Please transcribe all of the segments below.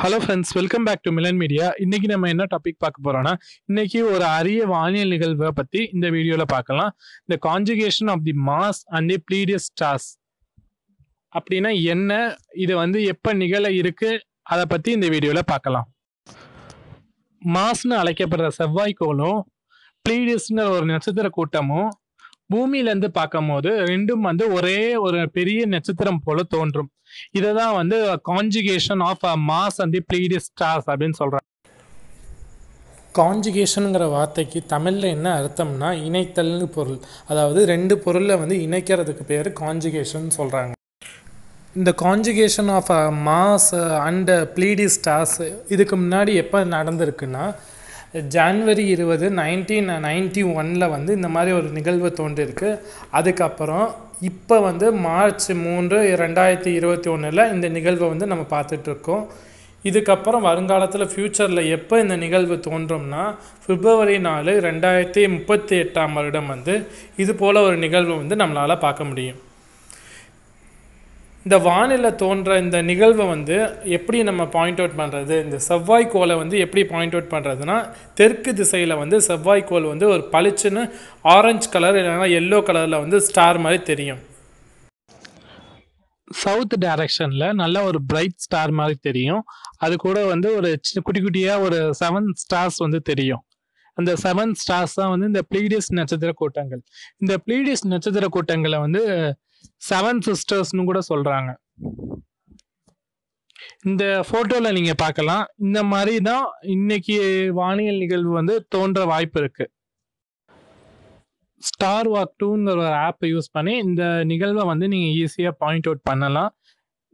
hello friends welcome back to Milan media இன்னைக்கு நம்ம என்ன டாபிக் பார்க்க போறோம்னா இன்னைக்கு ஒரு அரிய வானியல் நிகழ்வை பத்தி இந்த வீடியோல பார்க்கலாம் இந்த conjugation of the Mars and the Pleiades stars அப்படின்னா என்ன இது வந்து எப்போ நிகழ இருக்கு அதை பத்தி இந்த வீடியோல பார்க்கலாம் மாஸ்னு அழைக்கப்படுற செவ்வாய்க்கோளும் ப்ளீடியஸ்ங்கிற ஒரு நட்சத்திர கூட்டமும் பூமியில இருந்து பார்க்கும் போது ரெண்டும் வந்து ஒரே ஒரு பெரிய நட்சத்திரம் போல தோன்றும் இததான் வந்து conjugation of a Mars and the Pleiades stars அப்படின்னு சொல்றாங்க கான்ஜுகேஷனுங்கிற வார்த்தைக்கு தமிழில் என்ன அர்த்தம்னா இணைத்தல்னு பொருள் அதாவது ரெண்டு பொருளை வந்து இணைக்கிறதுக்கு பேர் கான்ஜிகேஷன் சொல்கிறாங்க இந்த conjugation of a Mars and Pleiades stars இதுக்கு முன்னாடி எப்போ நடந்திருக்குன்னா ஜான்வரி இருபது நைன்டீன் நைன்டி ஒனில் வந்து இந்த மாதிரி ஒரு நிகழ்வு தோன்றிருக்கு அதுக்கப்புறம் இப்போ வந்து மார்ச் மூன்று ரெண்டாயிரத்தி இருபத்தி ஒன்றில் இந்த நிகழ்வை வந்து நம்ம பார்த்துட்ருக்கோம் இதுக்கப்புறம் வருங்காலத்தில் ஃப்யூச்சரில் எப்போ இந்த நிகழ்வு தோன்றும்னா பிப்ரவரி நாலு ரெண்டாயிரத்தி முப்பத்தி எட்டாம் வருடம் வந்து இது போல் ஒரு நிகழ்வு வந்து நம்மளால் பார்க்க முடியும் இந்த வானிலை தோன்ற இந்த நிகழ்வை வந்து எப்படி நம்ம பாயிண்ட் அவுட் பண்ணுறது இந்த செவ்வாய்க்கோலை வந்து எப்படி பாயிண்ட் அவுட் பண்ணுறதுனா தெற்கு திசையில் வந்து செவ்வாய்க்கோல் வந்து ஒரு பளிச்சுன்னு ஆரஞ்சு கலர் இல்லைன்னா எல்லோ கலரில் வந்து ஸ்டார் மாதிரி தெரியும் சவுத் டைரக்ஷனில் நல்ல ஒரு பிரைட் ஸ்டார் மாதிரி தெரியும் அது கூட வந்து ஒரு குட்டி குட்டியாக ஒரு செவன் ஸ்டார்ஸ் வந்து தெரியும் அந்த செவன் ஸ்டார்ஸ் தான் வந்து இந்த பிளீடியஸ் நட்சத்திர கூட்டங்கள் இந்த பிளீடியஸ் நட்சத்திர கூட்டங்களை வந்து செவன் சிஸ்டர்ஸ்னு கூட சொல்றாங்க இந்த போட்டோல நீங்க பார்க்கலாம் இந்த மாதிரி தான் இன்னைக்கு வானியல் நிகழ்வு வந்து தோன்ற வாய்ப்பு இருக்கு ஸ்டார் வாக் டூங்கிற ஒரு ஆப்பை யூஸ் பண்ணி இந்த நிகழ்வை வந்து நீங்கள் ஈஸியாக பாயிண்ட் அவுட் பண்ணலாம்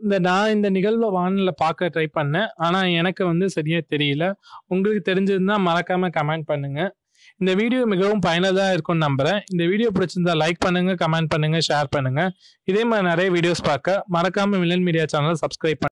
இந்த நான் இந்த நிகழ்வை வானில பார்க்க ட்ரை பண்ணேன் ஆனால் எனக்கு வந்து சரியாக தெரியல உங்களுக்கு தெரிஞ்சதுன்னா மறக்காமல் கமெண்ட் பண்ணுங்கள் இந்த வீடியோ மிகவும் பயனுள்ளதாக இருக்கும்னு நம்புகிறேன் இந்த வீடியோ பிடிச்சிருந்தா லைக் பண்ணுங்கள் கமெண்ட் பண்ணுங்கள் ஷேர் பண்ணுங்கள் இதே மாதிரி நிறைய வீடியோஸ் பார்க்க மறக்காமல் மில்லன் மீடியா சேனலை சப்ஸ்கிரைப் பண்ணுங்கள்